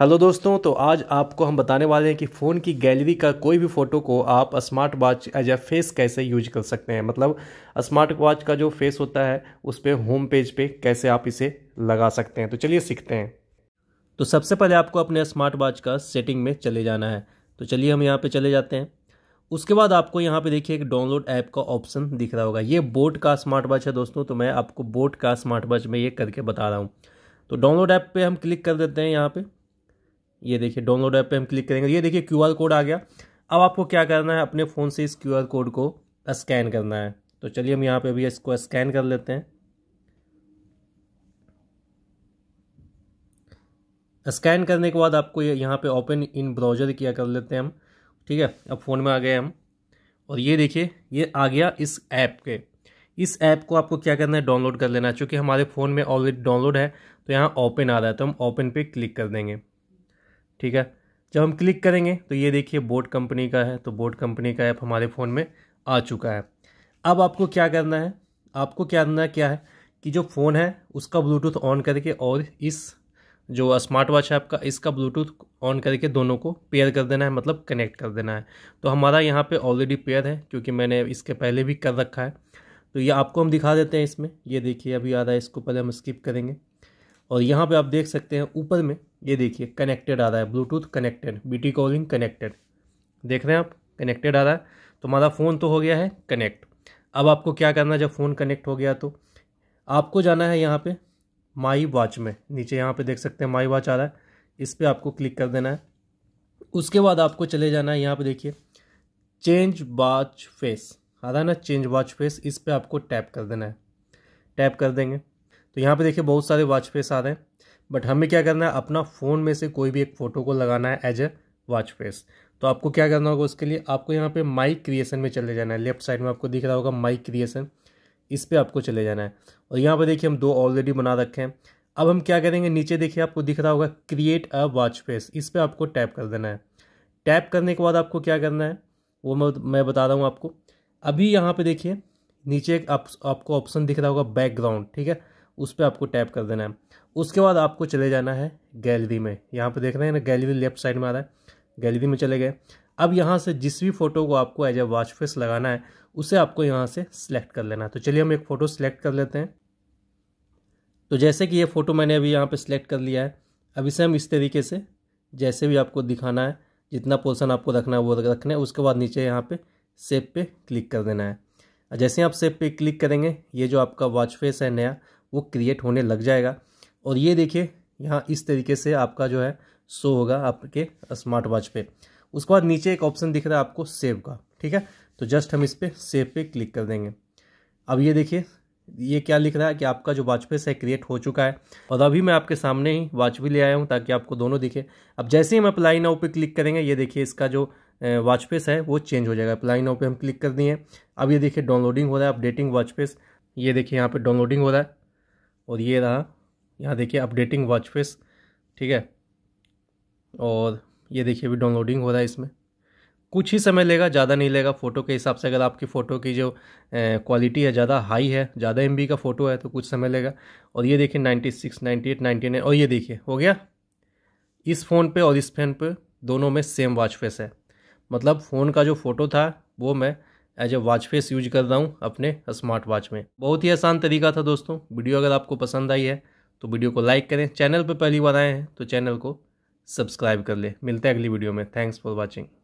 hello दोस्तों तो आज आपको हम बताने वाले हैं कि फ़ोन की गैलरी का कोई भी फ़ोटो को आप smart watch as a face कैसे यूज कर सकते हैं मतलब स्मार्ट वॉच का जो फेस होता है उस पर होम पेज पे कैसे आप इसे लगा सकते हैं तो चलिए सीखते हैं तो सबसे पहले आपको अपने स्मार्ट वॉच का सेटिंग में चले जाना है तो चलिए हम यहाँ पर चले जाते हैं उसके बाद आपको यहाँ पर देखिए एक डाउनलोड ऐप का ऑप्शन दिख रहा होगा ये बोट का स्मार्ट वॉच है दोस्तों तो मैं आपको बोट का स्मार्ट वॉच में ये करके बता रहा हूँ तो डाउनलोड ऐप पर हम क्लिक कर देते हैं यहाँ पर ये देखिए डाउनलोड ऐप पे हम क्लिक करेंगे ये देखिए क्यूआर कोड आ गया अब आपको क्या करना है अपने फ़ोन से इस क्यूआर कोड को स्कैन करना है तो चलिए हम यहाँ पे भी इसको स्कैन कर लेते हैं स्कैन करने के बाद आपको ये यहाँ पे ओपन इन ब्राउज़र किया कर लेते हैं हम ठीक है अब फ़ोन में आ गए हम और ये देखिए ये आ गया इस ऐप के इस ऐप को आपको क्या करना है डाउनलोड कर लेना है चूँकि हमारे फ़ोन में ऑलरेडी डाउनलोड है तो यहाँ ओपन आ रहा है तो हम ओपन पे क्लिक कर देंगे ठीक है जब हम क्लिक करेंगे तो ये देखिए बोट कंपनी का है तो बोट कंपनी का ऐप हमारे फ़ोन में आ चुका है अब आपको क्या करना है आपको क्या करना क्या है कि जो फ़ोन है उसका ब्लूटूथ ऑन करके और इस जो स्मार्ट वॉच है आपका इसका ब्लूटूथ ऑन करके दोनों को पेयर कर देना है मतलब कनेक्ट कर देना है तो हमारा यहाँ पे ऑलरेडी पेयर है क्योंकि मैंने इसके पहले भी कर रखा है तो ये आपको हम दिखा देते हैं इसमें ये देखिए अभी आ रहा है इसको पहले हम स्किप करेंगे और यहाँ पे आप देख सकते हैं ऊपर में ये देखिए कनेक्टेड आ रहा है Bluetooth connected T calling connected देख रहे हैं आप कनेक्टेड आ रहा है तुम्हारा तो फ़ोन तो हो गया है कनेक्ट अब आपको क्या करना है जब फ़ोन कनेक्ट हो गया तो आपको जाना है यहाँ पर माई वॉच में नीचे यहाँ पर देख सकते हैं माई वॉच आ रहा है इस पर आपको क्लिक कर देना है उसके बाद आपको चले जाना है यहाँ पर देखिए चेंज वॉच फेस आ रहा है ना चेंज वॉच फेस इस पर आपको टैप कर देना है टैप कर देंगे तो यहाँ पे देखिए बहुत सारे वॉच फेस आ रहे हैं बट हमें क्या करना है अपना फ़ोन में से कोई भी एक फ़ोटो को लगाना है एज ए वॉच फेस तो आपको क्या करना होगा उसके लिए आपको यहाँ पे माई क्रिएशन में चले जाना है लेफ्ट साइड में आपको दिख रहा होगा माई क्रिएशन इस पर आपको चले जाना है और यहाँ पर देखिए हम दो ऑलरेडी बना रखे हैं अब हम क्या करेंगे नीचे देखिए आपको दिख रहा होगा क्रिएट अ वॉच फेस इस पर आपको टैप कर देना है टैप करने के बाद आपको क्या करना है वो मैं बता रहा हूँ आपको अभी यहाँ पे देखिए नीचे आप, आपको ऑप्शन दिख रहा होगा बैकग्राउंड ठीक है उस पर आपको टैप कर देना है उसके बाद आपको चले जाना है गैलरी में यहाँ पर देख रहे हैं ना गैलरी लेफ्ट साइड में आ रहा है गैलरी में चले गए अब यहाँ से जिस भी फ़ोटो को आपको एज ए वॉच फेस लगाना है उसे आपको यहाँ से सिलेक्ट कर लेना है तो चलिए हम एक फ़ोटो सिलेक्ट कर लेते हैं तो जैसे कि ये फ़ोटो मैंने अभी यहाँ पे सिलेक्ट कर लिया है अब इसे हम इस तरीके से जैसे भी आपको दिखाना है जितना पोर्सन आपको रखना है वो रखना है उसके बाद नीचे यहाँ पर सेप पे क्लिक कर देना है जैसे आप सेप पे क्लिक करेंगे ये जो आपका वॉच फेस है नया वो क्रिएट होने लग जाएगा और ये देखिए यहाँ इस तरीके से आपका जो है शो होगा आपके स्मार्ट वॉच पे उसके बाद नीचे एक ऑप्शन दिख रहा है आपको सेव का ठीक है तो जस्ट हम इस पर सेव पे क्लिक कर देंगे अब ये देखिए ये क्या लिख रहा है कि आपका जो वाचपेस है क्रिएट हो चुका है और अभी मैं आपके सामने ही वाच भी ले आया हूँ ताकि आपको दोनों दिखे अब जैसे ही हम अप्लाई नाउ पे क्लिक करेंगे ये देखिए इसका जो वाचपेस है वो चेंज हो जाएगा अप्लाई नाउ पे हम क्लिक कर दिए अब ये देखिए डाउनलोडिंग हो रहा है अपडेटिंग वाचपेस ये देखिए यहाँ पर डाउनलोडिंग हो रहा है और ये रहा यहाँ देखिए अपडेटिंग वॉच फेस ठीक है और ये देखिए अभी डाउनलोडिंग हो रहा है इसमें कुछ ही समय लेगा ज़्यादा नहीं लेगा फ़ोटो के हिसाब से अगर आपकी फ़ोटो की जो क्वालिटी है ज़्यादा हाई है ज़्यादा एम का फ़ोटो है तो कुछ समय लेगा और ये देखिए ninety six ninety eight ninety nine और ये देखिए हो गया इस फ़ोन पे और इस फैन पे दोनों में सेम वॉच फेस है मतलब फ़ोन का जो फ़ोटो था वो मैं as a watch face use कर रहा हूँ अपने स्मार्ट वॉच में बहुत ही आसान तरीका था दोस्तों वीडियो अगर आपको पसंद आई है तो वीडियो को लाइक करें चैनल पर पहली बार आए हैं तो चैनल को सब्सक्राइब कर लें मिलते हैं अगली वीडियो में थैंक्स फॉर वॉचिंग